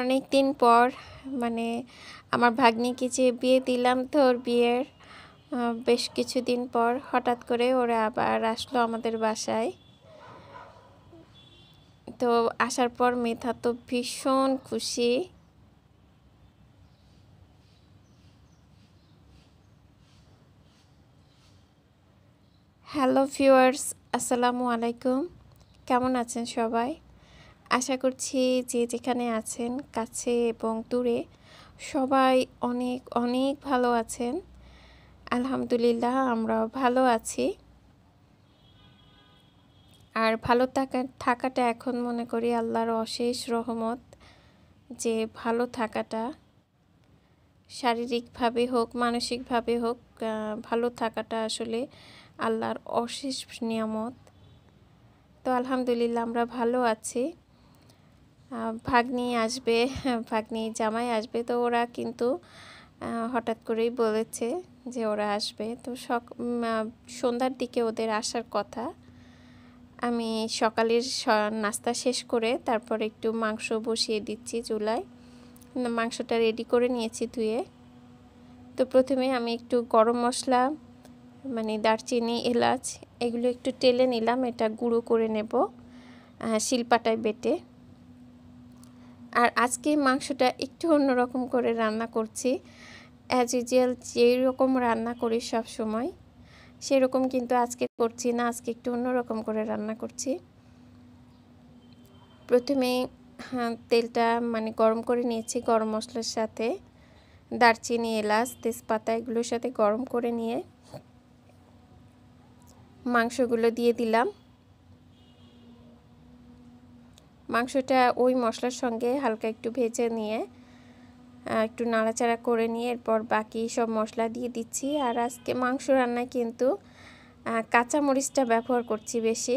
অনেক দিন পর মানে আমার ভাগ্নিকে যে বিয়ে দিলাম তো ওর বিয়ের বেশ কিছুদিন পর হঠাৎ করে ওরা আবার আসলো আমাদের বাসায় তো আসার পর মেধা তো ভীষণ খুশি হ্যালো ভিউয়ার্স আসসালামু আলাইকুম কেমন আছেন সবাই আশা করছি যে যেখানে আছেন কাছে এবং দূরে সবাই অনেক অনেক ভালো আছেন আলহামদুলিল্লাহ আমরা ভালো আছি আর ভালো থাকা থাকাটা এখন মনে করি আল্লাহর অশেষ রহমত যে ভালো থাকাটা শারীরিকভাবে হোক মানসিকভাবে হোক ভালো থাকাটা আসলে আল্লাহর অশেষ নিয়ামত তো আলহামদুলিল্লাহ আমরা ভালো আছি ভাগ্নি আসবে হ্যাঁ, ভাগ্নি জামাই আসবে তো ওরা কিন্তু হঠাৎ করেই বলেছে যে ওরা আসবে তো সক সন্ধ্যার দিকে ওদের আসার কথা আমি সকালের নাস্তা শেষ করে তারপর একটু মাংস বসিয়ে দিচ্ছি চুলায় মাংসটা রেডি করে নিয়েছি ধুয়ে তো প্রথমে আমি একটু গরম মশলা মানে দারচিনি এলাচ এগুলো একটু টেলে নিলাম এটা গুঁড়ো করে নেব শিলপাটায় বেটে আর আজকে মাংসটা একটু অন্যরকম করে রান্না করছি অ্যাজ ইউজুয়াল রকম রান্না করি সব সময় সেরকম কিন্তু আজকে করছি না আজকে একটু অন্যরকম করে রান্না করছি প্রথমে হ্যাঁ, তেলটা মানে গরম করে নিয়েছি গরম মশলার সাথে দারচিনি এলাচ তেজপাতা এগুলোর সাথে গরম করে নিয়ে মাংসগুলো দিয়ে দিলাম মাংসটা ওই মশলার সঙ্গে হালকা একটু ভেজে নিয়ে একটু নাড়াচাড়া করে নিয়ে এরপর বাকি সব মশলা দিয়ে দিচ্ছি আর আজকে মাংস রান্নায় কিন্তু কাঁচামরিচটা ব্যবহার করছি বেশি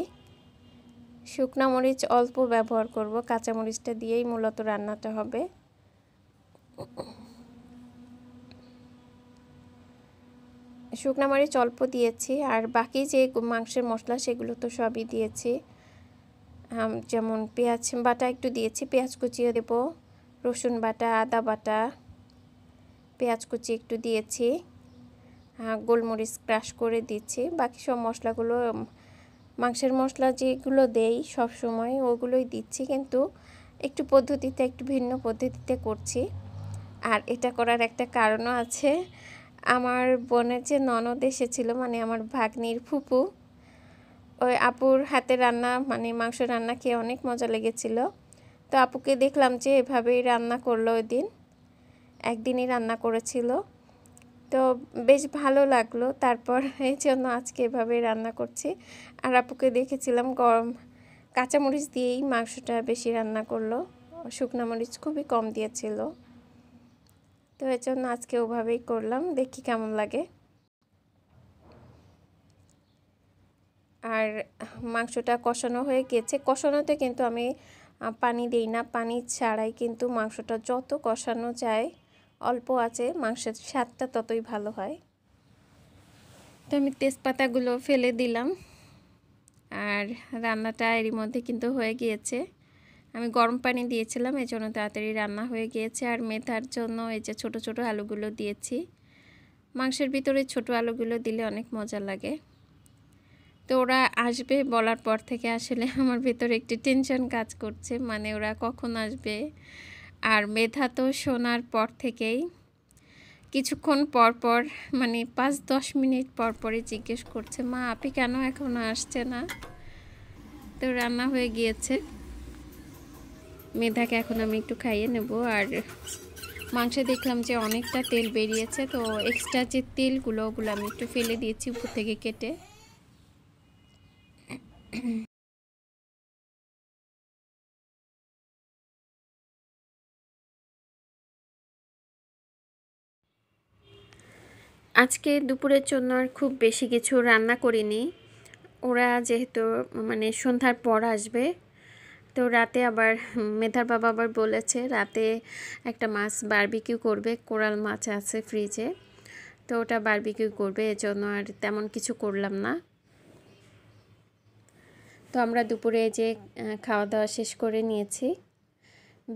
শুকনো মরিচ অল্প ব্যবহার করব কাঁচামরিচটা দিয়েই মূলত রান্নাটা হবে শুকনো মরিচ অল্প দিয়েছি আর বাকি যে মাংসের মশলা সেগুলো তো সবই দিয়েছি যেমন পেঁয়াজ বাটা একটু দিয়েছি পেঁয়াজ কুচিও দেব রসুন বাটা আদা বাটা পেঁয়াজ কুচি একটু দিয়েছি গোলমরিচ ক্রাশ করে দিচ্ছি বাকি সব মশলাগুলো মাংসের মশলা যেগুলো দেই সব সময় ওগুলোই দিচ্ছি কিন্তু একটু পদ্ধতিতে একটু ভিন্ন পদ্ধতিতে করছি আর এটা করার একটা কারণও আছে আমার বোনের যে ননদ এসেছিলো মানে আমার ভাগ্নির ফুপু ওই আপুর হাতে রান্না মানে মাংস রান্না খেয়ে অনেক মজা লেগেছিল তো আপুকে দেখলাম যে এভাবেই রান্না করলো ওই দিন একদিনই রান্না করেছিল তো বেশ ভালো লাগলো তারপর এই জন্য আজকে এভাবে রান্না করছি আর আপুকে দেখেছিলাম গরম কাঁচামরিচ দিয়েই মাংসটা বেশি রান্না করলো শুকনো মরিচ খুবই কম দিয়েছিল তো এর জন্য আজকে ওভাবেই করলাম দেখি কেমন লাগে আর মাংসটা কষানো হয়ে গেছে কষানোতে কিন্তু আমি পানি দিই না পানি ছাড়াই কিন্তু মাংসটা যত কষানো যায় অল্প আছে মাংসের স্বাদটা ততই ভালো হয় তো আমি তেজপাতাগুলো ফেলে দিলাম আর রান্নাটা এরই মধ্যে কিন্তু হয়ে গিয়েছে আমি গরম পানি দিয়েছিলাম এই জন্য তাড়াতাড়ি রান্না হয়ে গিয়েছে আর মেথার জন্য এই যে ছোটো ছোটো আলুগুলো দিয়েছি মাংসের ভিতরে ছোট আলুগুলো দিলে অনেক মজা লাগে তো ওরা আসবে বলার পর থেকে আসলে আমার ভেতরে একটি টেনশন কাজ করছে মানে ওরা কখন আসবে আর মেধা তো শোনার পর থেকেই কিছুক্ষণ পর পর মানে পাঁচ দশ মিনিট পর পরে জিজ্ঞেস করছে মা আপনি কেন এখনও আসছে না তো রান্না হয়ে গিয়েছে মেধাকে এখন আমি একটু খাইয়ে নেব আর মাংসে দেখলাম যে অনেকটা তেল বেরিয়েছে তো এক্সট্রা যে তেলগুলো ওগুলো আমি একটু ফেলে দিয়েছি উপর থেকে কেটে আজকে দুপুরের জন্য আর খুব বেশি কিছু রান্না করিনি ওরা যেহেতু মানে সন্ধ্যার পর আসবে তো রাতে আবার মেধার বাবা আবার বলেছে রাতে একটা মাছ বারবিকিউ করবে কোরাল মাছ আছে ফ্রিজে তো ওটা বারবিকিউ করবে এজন্য আর তেমন কিছু করলাম না তো আমরা দুপুরে যে খাওয়া দাওয়া শেষ করে নিয়েছি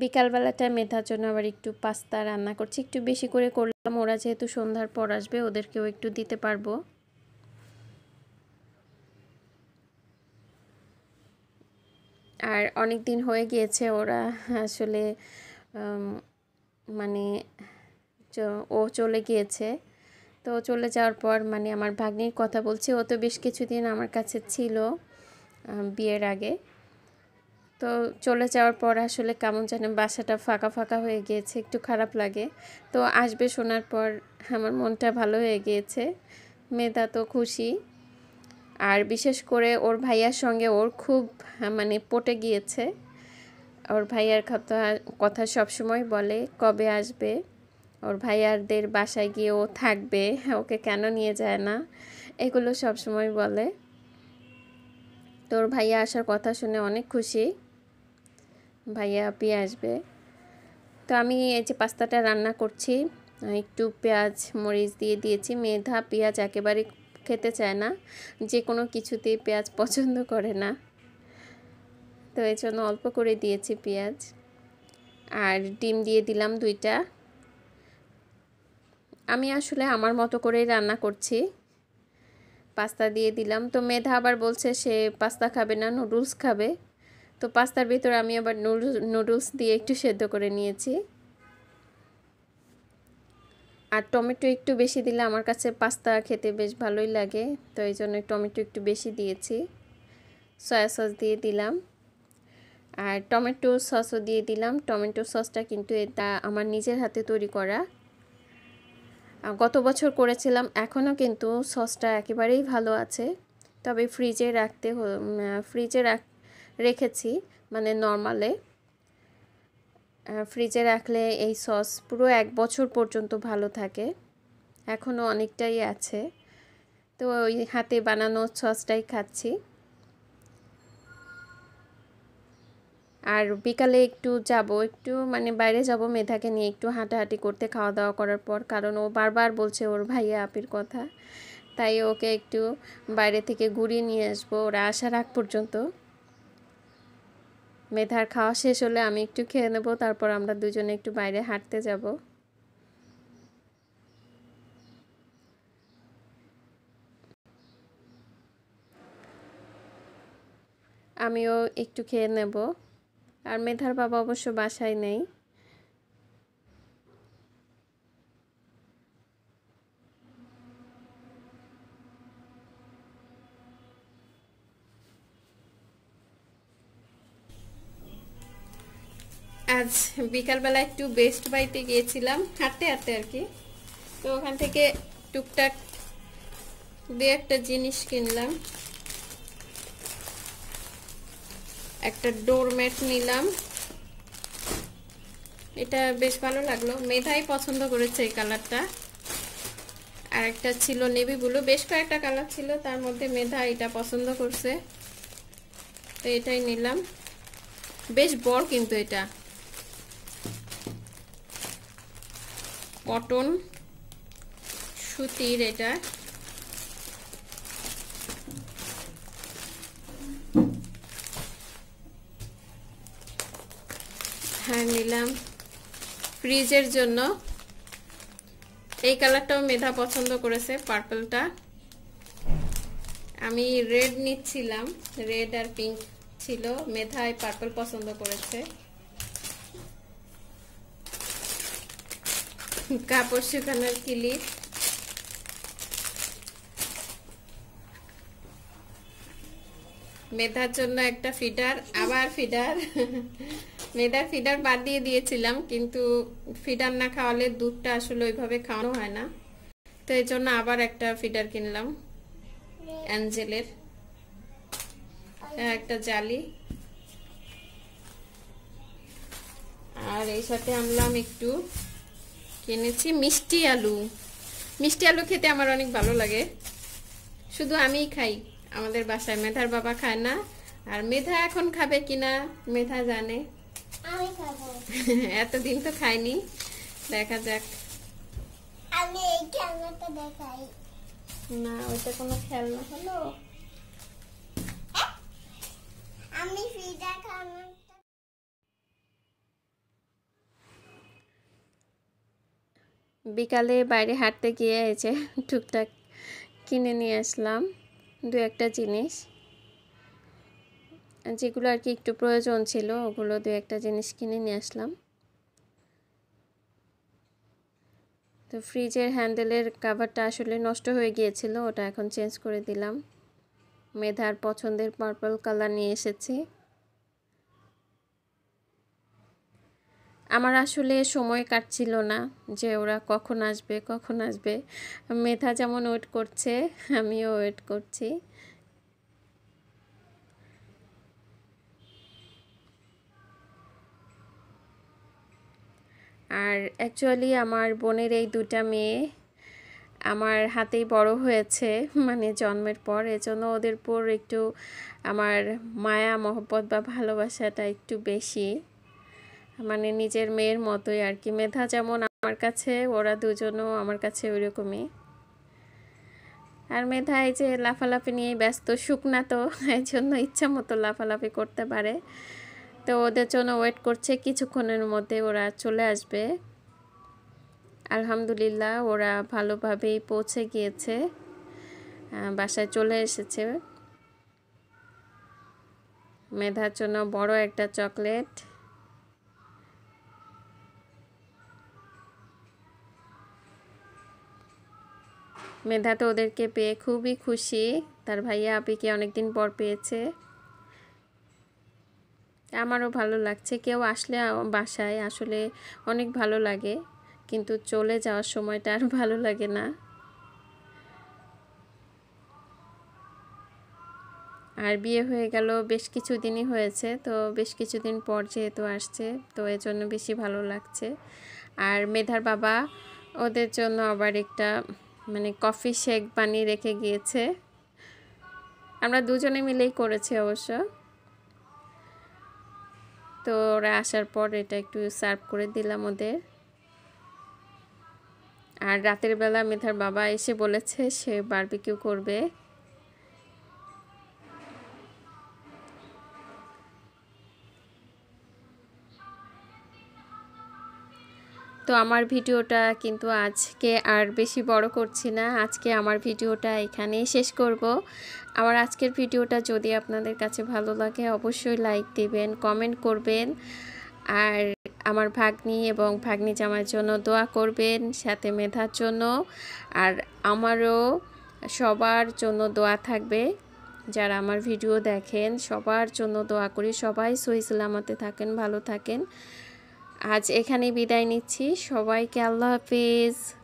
বিকালবেলাটা মেধার জন্য আবার একটু পাস্তা রান্না করছি একটু বেশি করে করলাম ওরা যেহেতু সন্ধ্যার পর আসবে ওদেরকেও একটু দিতে পারবো আর অনেক দিন হয়ে গিয়েছে ওরা আসলে মানে ও চলে গিয়েছে তো চলে যাওয়ার পর মানে আমার ভাগ্নির কথা বলছি ও তো বেশ কিছুদিন আমার কাছে ছিল বিয়ের আগে তো চলে যাওয়ার পর আসলে কেমন যেন বাসাটা ফাঁকা ফাঁকা হয়ে গিয়েছে একটু খারাপ লাগে তো আসবে শোনার পর আমার মনটা ভালো হয়ে গিয়েছে মেদা তো খুশি আর বিশেষ করে ওর ভাইয়ার সঙ্গে ওর খুব হ্যাঁ, মানে পটে গিয়েছে ওর ভাইয়ার কথা কথা সবসময় বলে কবে আসবে ওর ভাইয়ারদের বাসায় গিয়ে ও থাকবে হ্যাঁ, ওকে কেন নিয়ে যায় না এগুলো সবসময় বলে তোর ভাইয়া আসার কথা শুনে অনেক খুশি ভাইয়া আপি আসবে তো আমি এই যে পাস্তাটা রান্না করছি একটু পেঁয়াজ মরিচ দিয়ে দিয়েছি মেধা পেঁয়াজ একেবারে খেতে চায় না যে কোনো কিছুতেই পেঁয়াজ পছন্দ করে না তো এই জন্য অল্প করে দিয়েছি পেঁয়াজ আর ডিম দিয়ে দিলাম দুইটা আমি আসলে আমার মতো করেই রান্না করছি পাস্তা দিয়ে দিলাম তো মেধা আবার বলছে সে পাস্তা খাবে না নুডলস খাবে তো পাস্তার ভিতর আমি আবার নুডলস দিয়ে একটু সেদ্ধ করে নিয়েছি আর টমেটো একটু বেশি দিলে আমার কাছে পাস্তা খেতে বেশ ভালোই লাগে তো এই জন্য টমেটো একটু বেশি দিয়েছি সয়া সস দিয়ে দিলাম আর টমেটো সসও দিয়ে দিলাম টমেটো সসটা কিন্তু এটা আমার নিজের হাতে তৈরি করা গত বছর করেছিলাম এখনও কিন্তু সসটা একেবারেই ভালো আছে তবে ফ্রিজে রাখতে ফ্রিজে রেখেছি মানে নর্মালে ফ্রিজে রাখলে এই সস পুরো এক বছর পর্যন্ত ভালো থাকে এখনও অনেকটাই আছে তো ওই হাতে বানানো সসটাই খাচ্ছি আর বিকালে একটু যাব একটু মানে বাইরে যাব মেধাকে নিয়ে একটু হাঁটাহাঁটি করতে খাওয়া দাওয়া করার পর কারণ ও বারবার বলছে ওর ভাইয়া আপির কথা তাই ওকে একটু বাইরে থেকে ঘুরিয়ে নিয়ে আসবো ওরা আসার আগ পর্যন্ত মেধার খাওয়া শেষ হলে আমি একটু খেয়ে নেব তারপর আমরা দুজনে একটু বাইরে হাঁটতে যাব আমিও একটু খেয়ে নেব আর মেধার বাবা অবশ্য বাসায় নেই আজ বিকালবেলা একটু বেস্ট বাইতে গিয়েছিলাম হাঁটতে হাঁটতে আর কি তো ওখান থেকে টুকটাক দু একটা জিনিস কিনলাম একটা ডোরমেট নিলাম এটা বেশ ভালো লাগলো মেধাই পছন্দ করেছে এই কালারটা আর একটা ছিল নেভি ব্লু বেশ কয়েকটা কালার ছিল তার মধ্যে মেধা এটা পছন্দ করছে তো এটাই নিলাম বেশ বড় কিন্তু এটা কটন সুতির এটা হ্যাঁ নিলাম ফ্রিজের জন্য এই কালারটাও মেধা পছন্দ করেছে পার্পলটা আমি রেড নিচ্ছিলাম রেড আর পিঙ্ক ছিল মেধায় পার্পল পছন্দ করেছে কাপড় শুকানোর কিলিপ মেধার জন্য একটা ফিডার আবার ফিডার মেদার ফিডার বাদ দিয়ে দিয়েছিলাম কিন্তু ফিডার না খাওয়ালে দুধটা আসলে ওইভাবে খাওয়ানো হয় না তো এই জন্য আবার একটা ফিডার কিনলাম অ্যাঞ্জেলের একটা জালি আর এই সাথে আনলাম একটু কিনেছি মিষ্টি আলু মিষ্টি আলু খেতে আমার অনেক ভালো লাগে শুধু আমিই খাই আমাদের বাসায় মেধার বাবা খায় না আর মেধা এখন খাবে কিনা মেধা জানে এতদিন তো খাইনি দেখা যাক আমি না ওইটা কোনো খেলনা হলো বিকালে বাইরে হাঁটতে গিয়ে এসে টুকটাক কিনে নিয়ে আসলাম দু একটা জিনিস যেগুলো আর কি একটু প্রয়োজন ছিল ওগুলো দু একটা জিনিস কিনে নিয়ে আসলাম তো ফ্রিজের হ্যান্ডেলের কাভারটা আসলে নষ্ট হয়ে গিয়েছিল ওটা এখন চেঞ্জ করে দিলাম মেধার পছন্দের পার্পল কালার নিয়ে এসেছি আমার আসলে সময় কাটছিল না যে ওরা কখন আসবে কখন আসবে মেধা যেমন ওয়েট করছে আমিও ওয়েট করছি আর অ্যাকচুয়ালি আমার বোনের এই দুটা মেয়ে আমার হাতেই বড় হয়েছে মানে জন্মের পর এজন্য ওদের পর একটু আমার মায়া মহব্বত বা ভালোবাসাটা একটু বেশি মানে নিজের মেয়ের মতোই আর কি মেধা যেমন আমার কাছে ওরা দুজনও আমার কাছে ওইরকমই আর মেধা এই যে লাফালাফি নিয়ে ব্যস্ত শুকনা তো এই জন্য ইচ্ছা মতো লাফালাফি করতে পারে তো ওদের জন্য ওয়েট করছে কিছুক্ষণের মধ্যে ওরা চলে আসবে আলহামদুলিল্লাহ ওরা ভালোভাবেই পৌঁছে গিয়েছে বাসায় চলে এসেছে মেধার জন্য বড় একটা চকলেট মেধা তো ওদেরকে পেয়ে খুবই খুশি তার ভাইয়া আপিকে অনেকদিন পর পেয়েছে আমারও ভালো লাগছে কেউ আসলে বাসায় আসলে অনেক ভালো লাগে কিন্তু চলে যাওয়ার সময়টা আর ভালো লাগে না আর বিয়ে হয়ে গেল বেশ কিছু দিনই হয়েছে তো বেশ কিছুদিন পর যেহেতু আসছে তো এর জন্য বেশি ভালো লাগছে আর মেধার বাবা ওদের জন্য আবার একটা মানে কফি শেক বানিয়ে রেখে গিয়েছে আমরা দুজনে মিলেই করেছি অবশ্য তো ওরা আসার পর এটা একটু সার্ভ করে দিলাম ওদের আর রাতের বেলা মেধার বাবা এসে বলেছে সে বার্বিকিউ করবে তো আমার ভিডিওটা কিন্তু আজকে আর বেশি বড় করছি না আজকে আমার ভিডিওটা এখানেই শেষ করব আমার আজকের ভিডিওটা যদি আপনাদের কাছে ভালো লাগে অবশ্যই লাইক দিবেন কমেন্ট করবেন আর আমার ভাগ্নি এবং ভাগ্নি জামার জন্য দোয়া করবেন সাথে মেধার জন্য আর আমারও সবার জন্য দোয়া থাকবে যারা আমার ভিডিও দেখেন সবার জন্য দোয়া করি সবাই সহি সালামতে থাকেন ভালো থাকেন আজ এখানে বিদায় নিচ্ছি সবাইকে আল্লাহ হাফিজ